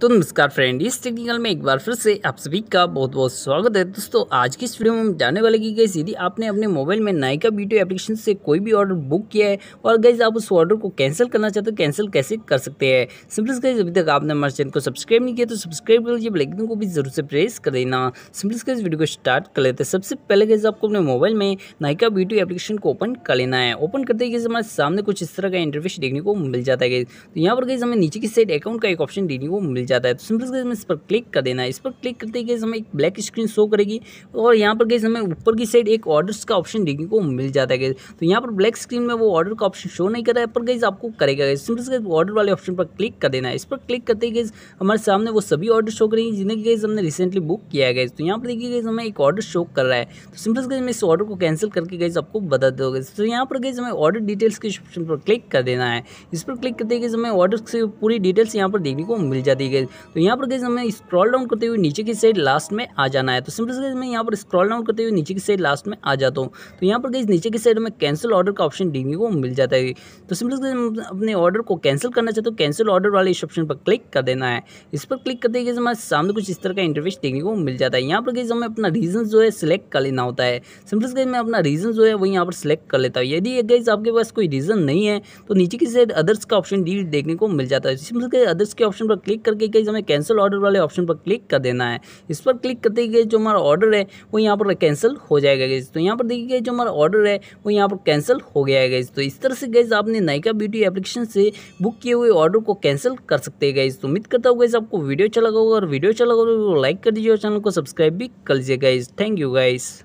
तो नमस्कार फ्रेंड इस टेक्निकल में एक बार फिर से आप सभी का बहुत बहुत स्वागत है दोस्तों आज की इस वीडियो में हम जानने वाले कि गई यदि आपने अपने मोबाइल में नायका वीडियो एप्लीकेशन से कोई भी ऑर्डर बुक किया है और गैस आप उस ऑर्डर को कैंसिल करना चाहते हो तो कैंसिल कैसे कर सकते हैं सिंपल्स गैस अभी तक आपने हमारे चैनल को सब्सक्राइब नहीं किया तो सब्सक्राइब कर लीजिए लेकिन को भी जरूर से प्रेस कर देना सिंपल्स गैस वीडियो को स्टार्ट कर लेते हैं सबसे पहले गैस आपको अपने मोबाइल में नायका वीडियो एप्लीकेशन को ओपन कर लेना है ओपन करते ही हमारे सामने कुछ इस तरह का इंटरव्यू देखने को मिल जाता है तो यहाँ पर गैज हमें नीचे की साइड अकाउंट का एक ऑप्शन देखने को मिल जाता है तो सिंपल से हमें इस पर क्लिक कर देना है इस पर क्लिक करते गए हमें एक ब्लैक स्क्रीन शो करेगी और यहाँ पर गई हमें ऊपर की साइड एक ऑर्डर्स का ऑप्शन देखने को मिल जाता है तो यहाँ पर ब्लैक स्क्रीन में वो ऑर्डर का ऑप्शन शो नहीं कर रहा है पर गई आपको करेगा गई सिंपल से ऑर्डर वाले ऑप्शन पर क्लिक कर देना है इस पर क्लिक करते गए हमारे सामने वो सभी ऑर्डर शो करेंगे जिन्हें गए हमने रिसेंटली बुक किया है गई तो यहाँ पर देखिए गई हमें एक ऑर्डर शो कर रहा है तो सिंपल से इस ऑर्डर को कैंसिल करके गए आपको बता दोगे तो यहाँ पर गई हमें ऑर्डर डिटेल्स के ऑप्शन पर क्लिक कर देना है इस पर क्लिक करते गए हमें ऑर्डर से पूरी डिटेल्स यहाँ पर देखने को मिल जाती है दी गई तो यहाँ पर गई हमें स्क्रॉल डाउन करते हुए नीचे की साइड लास्ट में आ जाना है तो सिंपल से मैं यहाँ पर स्क्रॉल डाउन करते हुए नीचे की साइड लास्ट में आ जाता हूँ तो यहाँ पर गई नीचे की साइड में कैंसिल ऑर्डर का ऑप्शन देखने को मिल जाता है तो सिंपल से अपने ऑर्डर को कैंसिल करना चाहते हो कैंसिल ऑर्डर वाले इस ऑप्शन पर क्लिक कर देना है इस पर क्लिक करते गए हमारे सामने कुछ इस तरह का इंटरव्यू तो देखने को मिल जाता है यहाँ पर गई हमें अपना रीजन जो है सिलेक्ट कर लेना होता है सिंपल से मैं अपना रीजन जो है वो यहाँ पर सिलेक्ट कर लेता हूँ यदि गई आपके पास कोई रीजन नहीं है तो नीचे की साइड अदर्स का ऑप्शन डी देखने को मिल जाता है सिंपल से अदर्स के ऑप्शन पर क्लिक करके गई हमें कैंसिल ऑर्डर वाले ऑप्शन पर क्लिक कर देना है इस पर क्लिक करते गए जो हमारा ऑर्डर है वो यहाँ पर कैंसिल हो जाएगा गई तो यहाँ पर देखिए जो हमारा ऑर्डर है वो यहाँ पर कैंसिल हो गया है गई तो इस तरह से गई आपने नायका ब्यूटी एप्लीकेशन से बुक किए हुए ऑर्डर को कैंसिल कर सकते हैं गई तो उम्मीद करता हूँ गई आपको वीडियो अच्छा लगा होगा और वीडियो अच्छा लगा होगा तो लाइक कर दीजिए और चैनल को सब्सक्राइब भी कर लीजिए गाइज थैंक यू गाइज